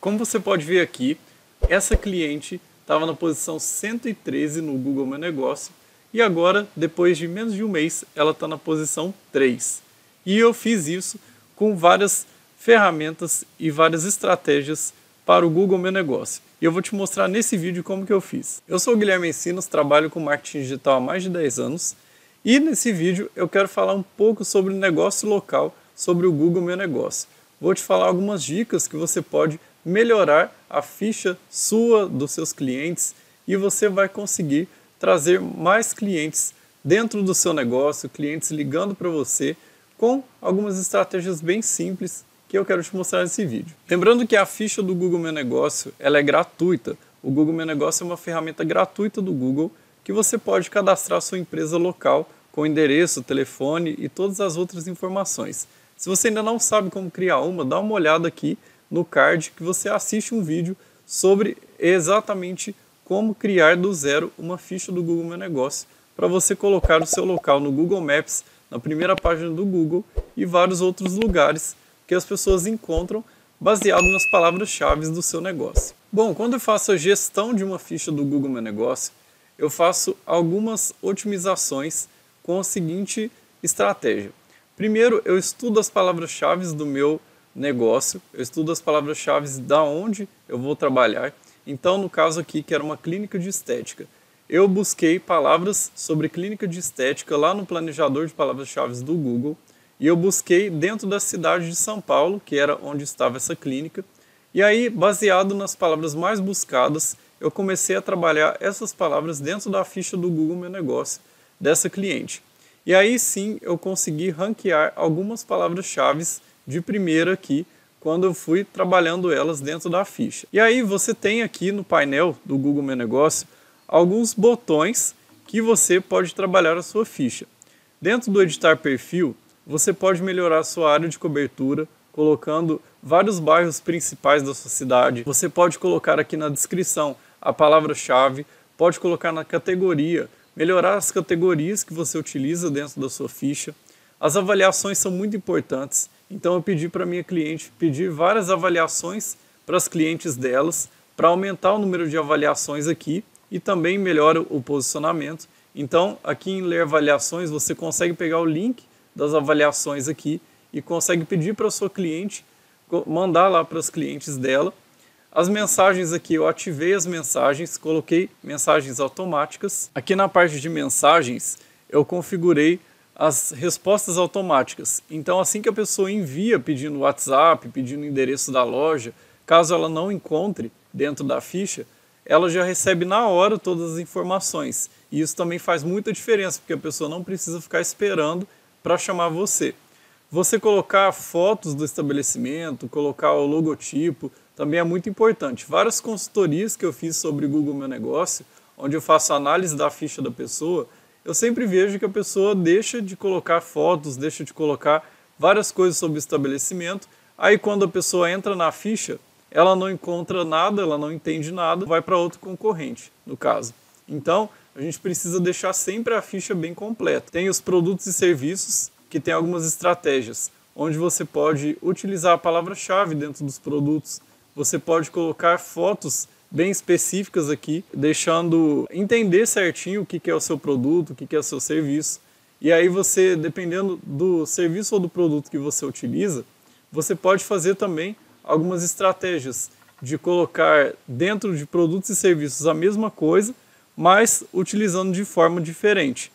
Como você pode ver aqui, essa cliente estava na posição 113 no Google Meu Negócio e agora, depois de menos de um mês, ela está na posição 3. E eu fiz isso com várias ferramentas e várias estratégias para o Google Meu Negócio. E eu vou te mostrar nesse vídeo como que eu fiz. Eu sou o Guilherme Ensinos, trabalho com marketing digital há mais de 10 anos e nesse vídeo eu quero falar um pouco sobre o negócio local, sobre o Google Meu Negócio. Vou te falar algumas dicas que você pode melhorar a ficha sua dos seus clientes e você vai conseguir trazer mais clientes dentro do seu negócio, clientes ligando para você com algumas estratégias bem simples que eu quero te mostrar nesse vídeo. Lembrando que a ficha do Google Meu Negócio ela é gratuita. O Google Meu Negócio é uma ferramenta gratuita do Google que você pode cadastrar sua empresa local com endereço, telefone e todas as outras informações. Se você ainda não sabe como criar uma, dá uma olhada aqui no card que você assiste um vídeo sobre exatamente como criar do zero uma ficha do Google Meu Negócio para você colocar o seu local no Google Maps, na primeira página do Google e vários outros lugares que as pessoas encontram baseado nas palavras-chave do seu negócio. Bom, quando eu faço a gestão de uma ficha do Google Meu Negócio, eu faço algumas otimizações com a seguinte estratégia. Primeiro, eu estudo as palavras-chave do meu negócio, eu estudo as palavras-chave da onde eu vou trabalhar. Então, no caso aqui, que era uma clínica de estética, eu busquei palavras sobre clínica de estética lá no planejador de palavras-chave do Google e eu busquei dentro da cidade de São Paulo, que era onde estava essa clínica. E aí, baseado nas palavras mais buscadas, eu comecei a trabalhar essas palavras dentro da ficha do Google Meu Negócio dessa cliente. E aí sim eu consegui ranquear algumas palavras-chave de primeira aqui quando eu fui trabalhando elas dentro da ficha. E aí você tem aqui no painel do Google Meu Negócio alguns botões que você pode trabalhar a sua ficha. Dentro do editar perfil, você pode melhorar a sua área de cobertura colocando vários bairros principais da sua cidade. Você pode colocar aqui na descrição a palavra-chave, pode colocar na categoria, melhorar as categorias que você utiliza dentro da sua ficha. As avaliações são muito importantes então eu pedi para minha cliente pedir várias avaliações para as clientes delas, para aumentar o número de avaliações aqui e também melhora o posicionamento. Então, aqui em ler avaliações, você consegue pegar o link das avaliações aqui e consegue pedir para a sua cliente mandar lá para os clientes dela. As mensagens aqui, eu ativei as mensagens, coloquei mensagens automáticas. Aqui na parte de mensagens, eu configurei as respostas automáticas. Então, assim que a pessoa envia pedindo WhatsApp, pedindo o endereço da loja, caso ela não encontre dentro da ficha, ela já recebe na hora todas as informações. E isso também faz muita diferença, porque a pessoa não precisa ficar esperando para chamar você. Você colocar fotos do estabelecimento, colocar o logotipo, também é muito importante. Várias consultorias que eu fiz sobre Google Meu Negócio, onde eu faço análise da ficha da pessoa, eu sempre vejo que a pessoa deixa de colocar fotos, deixa de colocar várias coisas sobre o estabelecimento. Aí quando a pessoa entra na ficha, ela não encontra nada, ela não entende nada, vai para outro concorrente, no caso. Então, a gente precisa deixar sempre a ficha bem completa. Tem os produtos e serviços que tem algumas estratégias, onde você pode utilizar a palavra-chave dentro dos produtos, você pode colocar fotos bem específicas aqui, deixando entender certinho o que, é o seu produto, o que, que é o seu serviço. E aí você, dependendo do serviço ou do produto que você utiliza, você pode fazer também algumas estratégias de colocar dentro de produtos e serviços a mesma coisa, mas utilizando de forma diferente.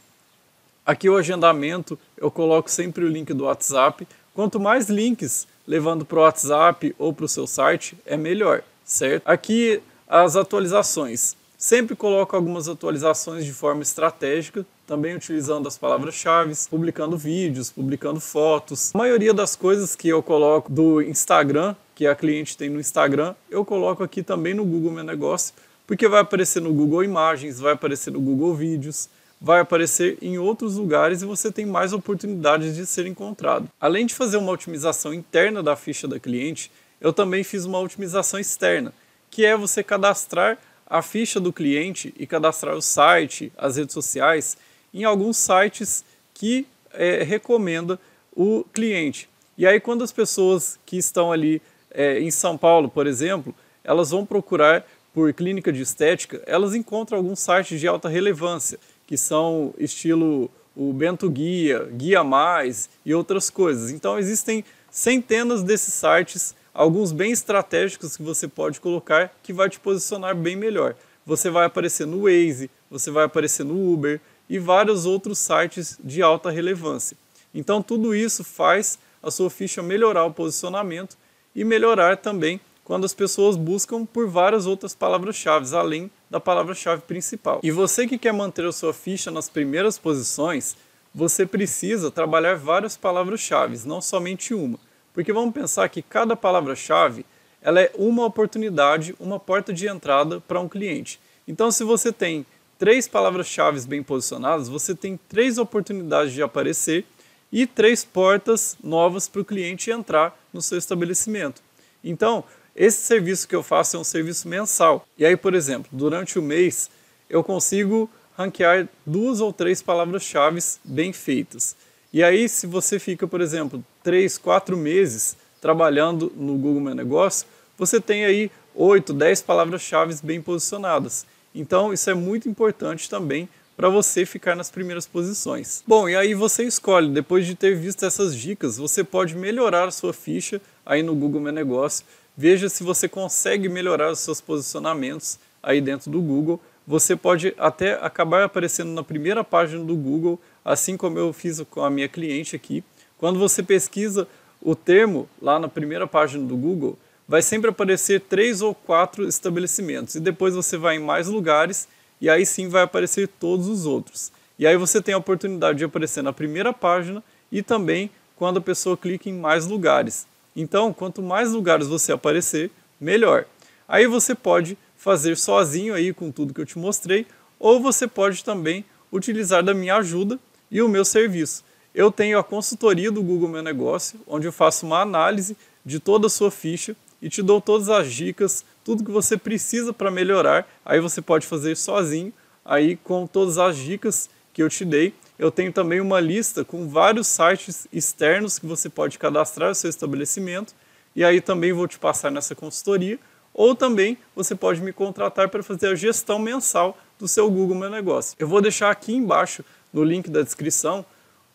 Aqui o agendamento, eu coloco sempre o link do WhatsApp. Quanto mais links levando para o WhatsApp ou para o seu site, é melhor, certo? Aqui as atualizações. Sempre coloco algumas atualizações de forma estratégica, também utilizando as palavras-chave, publicando vídeos, publicando fotos. A maioria das coisas que eu coloco do Instagram, que a cliente tem no Instagram, eu coloco aqui também no Google Meu Negócio, porque vai aparecer no Google Imagens, vai aparecer no Google Vídeos, vai aparecer em outros lugares e você tem mais oportunidades de ser encontrado. Além de fazer uma otimização interna da ficha da cliente, eu também fiz uma otimização externa que é você cadastrar a ficha do cliente e cadastrar o site, as redes sociais, em alguns sites que é, recomenda o cliente. E aí, quando as pessoas que estão ali é, em São Paulo, por exemplo, elas vão procurar por clínica de estética, elas encontram alguns sites de alta relevância, que são estilo o Bento Guia, Guia Mais e outras coisas. Então, existem centenas desses sites alguns bem estratégicos que você pode colocar que vai te posicionar bem melhor. Você vai aparecer no Waze, você vai aparecer no Uber e vários outros sites de alta relevância. Então tudo isso faz a sua ficha melhorar o posicionamento e melhorar também quando as pessoas buscam por várias outras palavras-chave, além da palavra-chave principal. E você que quer manter a sua ficha nas primeiras posições, você precisa trabalhar várias palavras-chave, não somente uma. Porque vamos pensar que cada palavra-chave ela é uma oportunidade, uma porta de entrada para um cliente. Então, se você tem três palavras-chave bem posicionadas, você tem três oportunidades de aparecer e três portas novas para o cliente entrar no seu estabelecimento. Então, esse serviço que eu faço é um serviço mensal. E aí, por exemplo, durante o mês eu consigo ranquear duas ou três palavras-chave bem feitas. E aí, se você fica, por exemplo, 3, 4 meses trabalhando no Google Meu Negócio, você tem aí 8, 10 palavras-chave bem posicionadas. Então, isso é muito importante também para você ficar nas primeiras posições. Bom, e aí você escolhe, depois de ter visto essas dicas, você pode melhorar a sua ficha aí no Google Meu Negócio. Veja se você consegue melhorar os seus posicionamentos aí dentro do Google você pode até acabar aparecendo na primeira página do Google, assim como eu fiz com a minha cliente aqui. Quando você pesquisa o termo lá na primeira página do Google, vai sempre aparecer três ou quatro estabelecimentos e depois você vai em mais lugares e aí sim vai aparecer todos os outros. E aí você tem a oportunidade de aparecer na primeira página e também quando a pessoa clica em mais lugares. Então, quanto mais lugares você aparecer, melhor. Aí você pode fazer sozinho aí com tudo que eu te mostrei, ou você pode também utilizar da minha ajuda e o meu serviço. Eu tenho a consultoria do Google Meu Negócio, onde eu faço uma análise de toda a sua ficha e te dou todas as dicas, tudo que você precisa para melhorar. Aí você pode fazer sozinho, aí com todas as dicas que eu te dei. Eu tenho também uma lista com vários sites externos que você pode cadastrar o seu estabelecimento e aí também vou te passar nessa consultoria ou também você pode me contratar para fazer a gestão mensal do seu Google Meu Negócio. Eu vou deixar aqui embaixo, no link da descrição,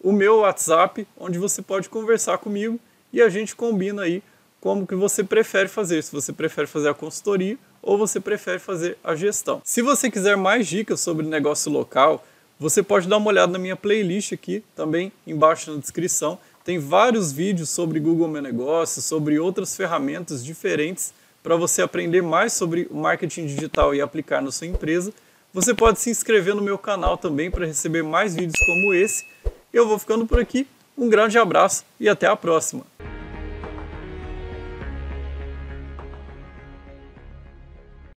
o meu WhatsApp, onde você pode conversar comigo e a gente combina aí como que você prefere fazer, se você prefere fazer a consultoria ou você prefere fazer a gestão. Se você quiser mais dicas sobre negócio local, você pode dar uma olhada na minha playlist aqui, também embaixo na descrição. Tem vários vídeos sobre Google Meu Negócio, sobre outras ferramentas diferentes para você aprender mais sobre o marketing digital e aplicar na sua empresa. Você pode se inscrever no meu canal também para receber mais vídeos como esse. Eu vou ficando por aqui. Um grande abraço e até a próxima!